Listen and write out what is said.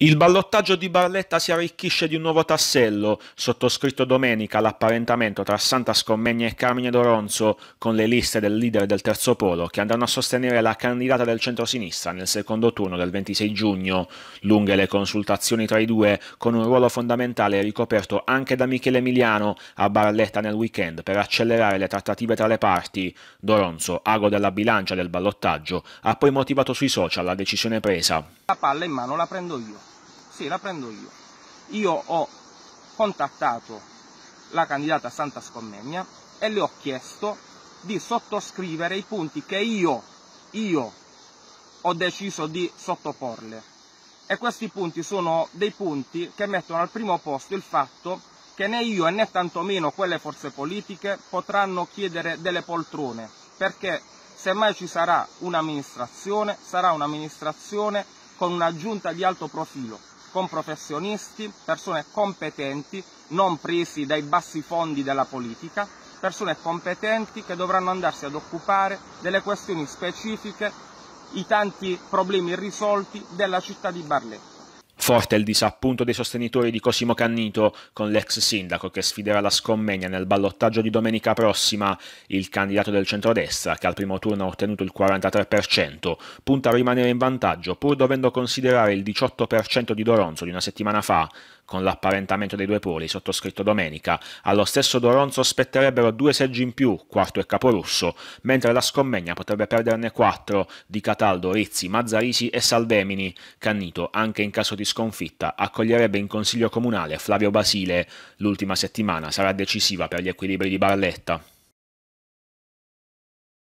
Il ballottaggio di Barletta si arricchisce di un nuovo tassello, sottoscritto domenica l'apparentamento tra Santa Scommegna e Carmine Doronzo, con le liste del leader del terzo polo che andranno a sostenere la candidata del centro-sinistra nel secondo turno del 26 giugno. Lunghe le consultazioni tra i due, con un ruolo fondamentale ricoperto anche da Michele Emiliano a Barletta nel weekend per accelerare le trattative tra le parti. Doronzo, ago della bilancia del ballottaggio, ha poi motivato sui social la decisione presa. La palla in mano la prendo io. Sì, la prendo io. Io ho contattato la candidata Santa Scommegna e le ho chiesto di sottoscrivere i punti che io, io ho deciso di sottoporle. E questi punti sono dei punti che mettono al primo posto il fatto che né io e né tantomeno quelle forze politiche potranno chiedere delle poltrone, perché semmai ci sarà un'amministrazione, sarà un'amministrazione con una giunta di alto profilo, con professionisti, persone competenti, non presi dai bassi fondi della politica, persone competenti che dovranno andarsi ad occupare delle questioni specifiche, i tanti problemi irrisolti della città di Barletta. Forte il disappunto dei sostenitori di Cosimo Cannito con l'ex sindaco che sfiderà la scommegna nel ballottaggio di domenica prossima. Il candidato del centrodestra, che al primo turno ha ottenuto il 43%, punta a rimanere in vantaggio pur dovendo considerare il 18% di Doronzo di una settimana fa. Con l'apparentamento dei due poli sottoscritto domenica, allo stesso Doronzo spetterebbero due seggi in più, quarto e caporusso, mentre la scommegna potrebbe perderne quattro di Cataldo, Rizzi, Mazzarisi e Salvemini. Cannito, anche in caso di scommegna, sconfitta. Accoglierebbe in consiglio comunale Flavio Basile l'ultima settimana, sarà decisiva per gli equilibri di Barletta.